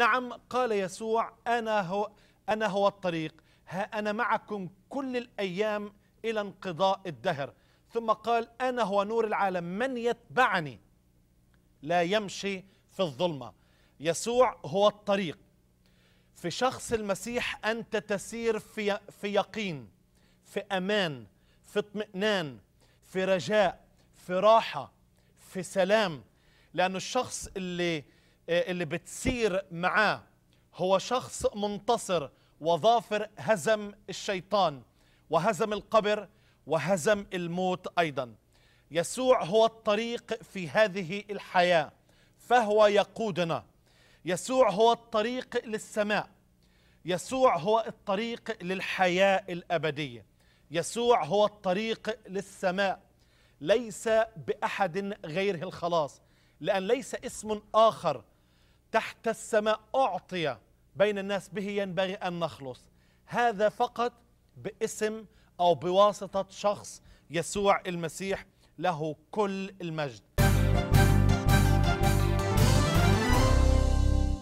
نعم قال يسوع أنا هو, أنا هو الطريق ها أنا معكم كل الأيام إلى انقضاء الدهر ثم قال أنا هو نور العالم من يتبعني لا يمشي في الظلمة يسوع هو الطريق في شخص المسيح أنت تسير في, في يقين في أمان في اطمئنان في رجاء في راحة في سلام لأن الشخص اللي اللي بتصير معاه هو شخص منتصر وظافر هزم الشيطان وهزم القبر وهزم الموت أيضا يسوع هو الطريق في هذه الحياة فهو يقودنا يسوع هو الطريق للسماء يسوع هو الطريق للحياة الأبدية يسوع هو الطريق للسماء ليس بأحد غيره الخلاص لأن ليس اسم آخر تحت السماء أعطي بين الناس به ينبغي أن نخلص هذا فقط باسم أو بواسطة شخص يسوع المسيح له كل المجد